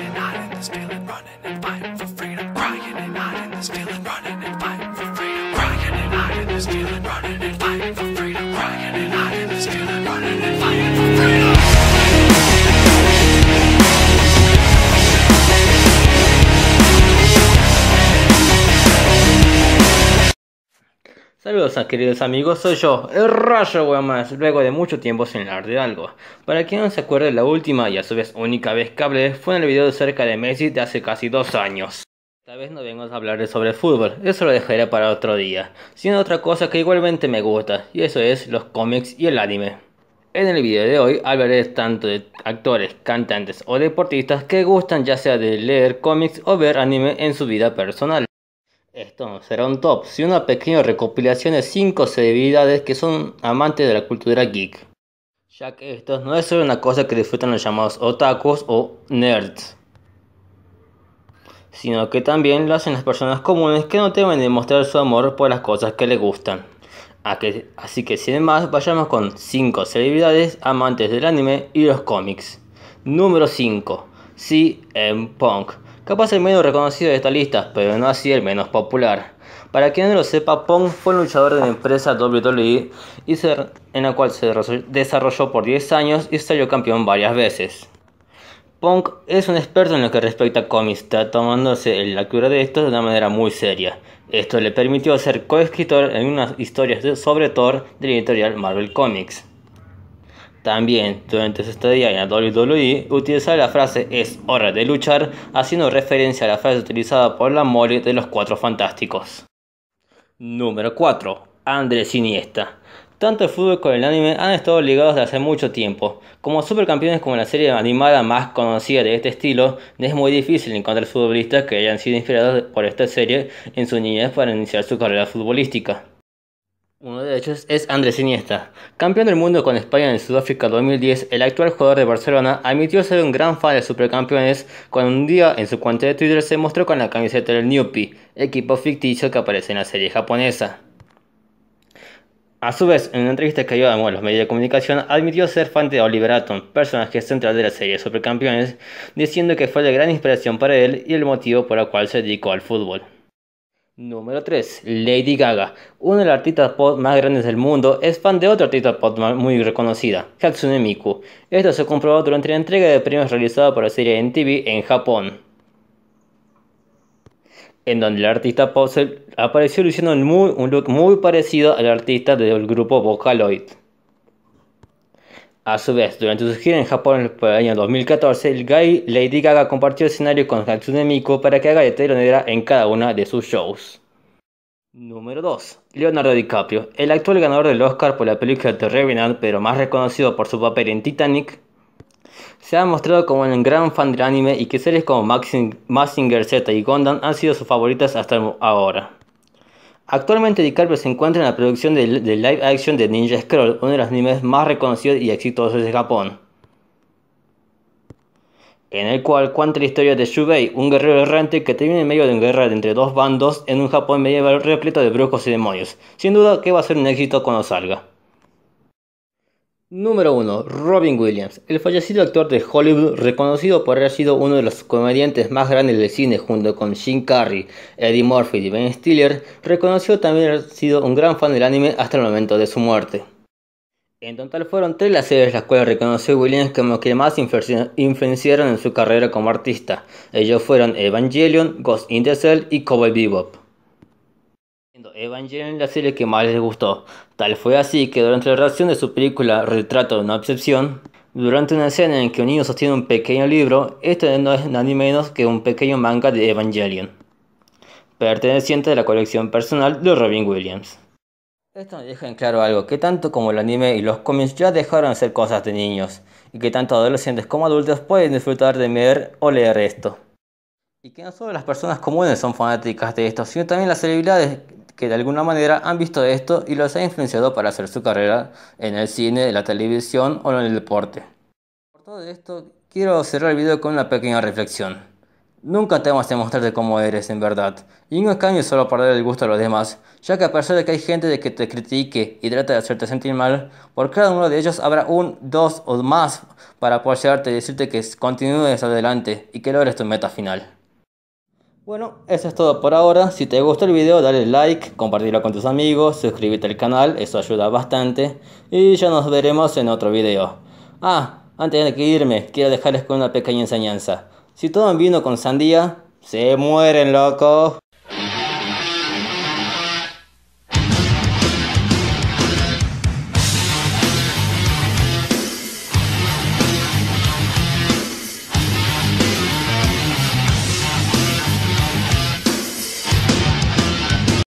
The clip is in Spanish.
and hiding this feeling, running and fighting for freedom. Crying and hiding this feeling, running and fighting for freedom. Crying and hiding this feeling, running and Saludos a ah, queridos amigos, soy yo, el Rayo Guamás, luego de mucho tiempo sin hablar de algo. Para quien no se acuerde, la última y a su vez única vez que hablé fue en el video de cerca de Messi de hace casi dos años. Esta vez no vengo a hablar sobre el fútbol, eso lo dejaré para otro día, sino otra cosa que igualmente me gusta, y eso es los cómics y el anime. En el video de hoy hablaré tanto de actores, cantantes o deportistas que gustan ya sea de leer cómics o ver anime en su vida personal. Esto será un top, si una pequeña recopilación de 5 celebridades que son amantes de la cultura geek. Ya que esto no es solo una cosa que disfrutan los llamados otakus o nerds, sino que también lo hacen las personas comunes que no temen demostrar su amor por las cosas que les gustan. Así que sin más, vayamos con 5 celebridades amantes del anime y los cómics. Número 5. CM Punk Capaz el menos reconocido de esta lista, pero no así el menos popular. Para quien no lo sepa, Pong fue un luchador de la empresa WWE y en la cual se desarrolló por 10 años y salió campeón varias veces. Punk es un experto en lo que respecta a cómics, tomándose la cura de estos de una manera muy seria. Esto le permitió ser coescritor en unas historias sobre Thor de editorial Marvel Comics. También durante su estadía en la WWE utilizaba la frase es hora de luchar, haciendo referencia a la frase utilizada por la mole de los Cuatro Fantásticos. Número 4. Andrés Iniesta. Tanto el fútbol como el anime han estado ligados desde hace mucho tiempo. Como supercampeones como la serie animada más conocida de este estilo, es muy difícil encontrar futbolistas que hayan sido inspirados por esta serie en su niñez para iniciar su carrera futbolística. Uno de ellos es Andrés Iniesta. Campeón del mundo con España en Sudáfrica 2010, el actual jugador de Barcelona admitió ser un gran fan de Supercampeones cuando un día en su cuenta de Twitter se mostró con la camiseta del Newpi, equipo ficticio que aparece en la serie japonesa. A su vez, en una entrevista que dio a los medios de comunicación, admitió ser fan de Oliver Atom, personaje central de la serie Supercampeones, diciendo que fue la gran inspiración para él y el motivo por el cual se dedicó al fútbol. Número 3. Lady Gaga. Una de las artistas pop más grandes del mundo es fan de otra artista pop muy reconocida, Hatsune Miku. Esto se comprobó durante la entrega de premios realizada por la serie NTV en Japón, en donde la artista pop apareció luciendo un look muy parecido al artista del grupo Vocaloid. A su vez, durante su gira en Japón por el año 2014, el Guy Lady Gaga compartió escenario con Hatsune Miku para que haga de telonera en cada una de sus shows. Número 2. Leonardo DiCaprio, el actual ganador del Oscar por la película The Revenant, pero más reconocido por su papel en Titanic, se ha mostrado como un gran fan del anime y que series como Mazinger Z y Gundam han sido sus favoritas hasta ahora. Actualmente DiCaprio se encuentra en la producción del de live action de Ninja Scroll, uno de los animes más reconocidos y exitosos de Japón en el cual cuenta la historia de Shubei, un guerrero errante que termina en medio de una guerra entre dos bandos en un Japón medieval repleto de brujos y demonios. Sin duda que va a ser un éxito cuando salga. Número 1. Robin Williams. El fallecido actor de Hollywood, reconocido por haber sido uno de los comediantes más grandes del cine junto con Jim Carrey, Eddie Murphy y Ben Stiller, reconoció también haber sido un gran fan del anime hasta el momento de su muerte. En total fueron tres las series las cuales reconoció Williams como que más influenciaron en su carrera como artista. Ellos fueron Evangelion, Ghost in the Cell y Cowboy Bebop. Evangelion la serie que más les gustó. Tal fue así que durante la reacción de su película Retrato de una obsesión, durante una escena en que un niño sostiene un pequeño libro, este no es nada menos que un pequeño manga de Evangelion, perteneciente a la colección personal de Robin Williams. Esto nos deja en claro algo, que tanto como el anime y los cómics ya dejaron de ser cosas de niños, y que tanto adolescentes como adultos pueden disfrutar de ver o leer esto. Y que no solo las personas comunes son fanáticas de esto, sino también las celebridades que de alguna manera han visto esto y los ha influenciado para hacer su carrera en el cine, en la televisión o en el deporte. Por todo esto, quiero cerrar el video con una pequeña reflexión. Nunca te vas a mostrarte cómo eres en verdad, y no es cambio solo para dar el gusto a los demás, ya que a pesar de que hay gente de que te critique y trata de hacerte sentir mal, por cada uno de ellos habrá un, dos o más para apoyarte y decirte que continúes adelante y que logres tu meta final. Bueno, eso es todo por ahora. Si te gustó el video, dale like, compartirlo con tus amigos, suscríbete al canal, eso ayuda bastante. Y ya nos veremos en otro video. Ah, antes de que irme, quiero dejarles con una pequeña enseñanza. Si toman vino con sandía, se mueren locos.